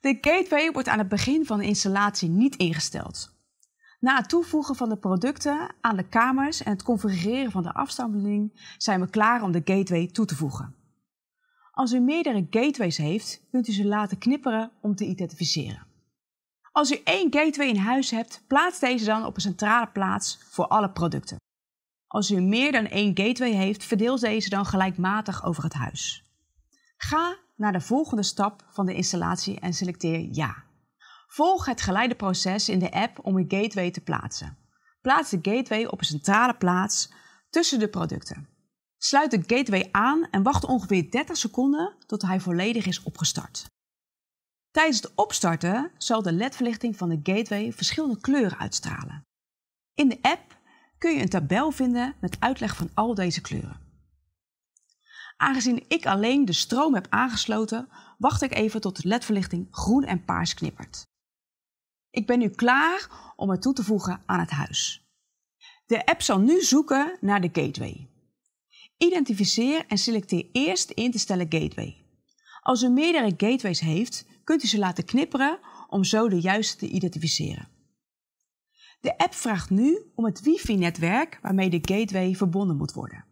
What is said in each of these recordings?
De gateway wordt aan het begin van de installatie niet ingesteld. Na het toevoegen van de producten aan de kamers en het configureren van de afstammeling zijn we klaar om de gateway toe te voegen. Als u meerdere gateways heeft, kunt u ze laten knipperen om te identificeren. Als u één gateway in huis hebt, plaats deze dan op een centrale plaats voor alle producten. Als u meer dan één gateway heeft, verdeel deze dan gelijkmatig over het huis. Ga naar de volgende stap van de installatie en selecteer ja. Volg het geleide proces in de app om een gateway te plaatsen. Plaats de gateway op een centrale plaats tussen de producten. Sluit de gateway aan en wacht ongeveer 30 seconden tot hij volledig is opgestart. Tijdens het opstarten zal de LED-verlichting van de gateway verschillende kleuren uitstralen. In de app kun je een tabel vinden met uitleg van al deze kleuren. Aangezien ik alleen de stroom heb aangesloten, wacht ik even tot de ledverlichting groen en paars knippert. Ik ben nu klaar om het toe te voegen aan het huis. De app zal nu zoeken naar de gateway. Identificeer en selecteer eerst de in te stellen gateway. Als u meerdere gateways heeft, kunt u ze laten knipperen om zo de juiste te identificeren. De app vraagt nu om het wifi-netwerk waarmee de gateway verbonden moet worden.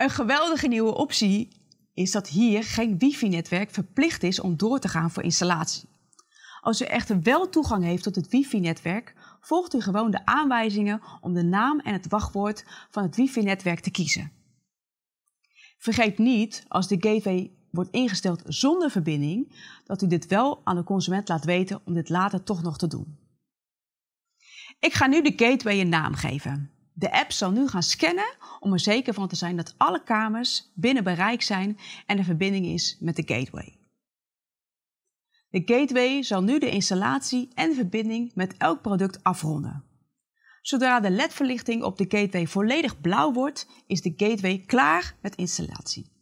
Een geweldige nieuwe optie is dat hier geen wifi-netwerk verplicht is om door te gaan voor installatie. Als u echter wel toegang heeft tot het wifi-netwerk, volgt u gewoon de aanwijzingen om de naam en het wachtwoord van het wifi-netwerk te kiezen. Vergeet niet, als de gateway wordt ingesteld zonder verbinding, dat u dit wel aan de consument laat weten om dit later toch nog te doen. Ik ga nu de gateway een naam geven. De app zal nu gaan scannen om er zeker van te zijn dat alle kamers binnen bereik zijn en er verbinding is met de gateway. De gateway zal nu de installatie en verbinding met elk product afronden. Zodra de LED-verlichting op de gateway volledig blauw wordt, is de gateway klaar met installatie.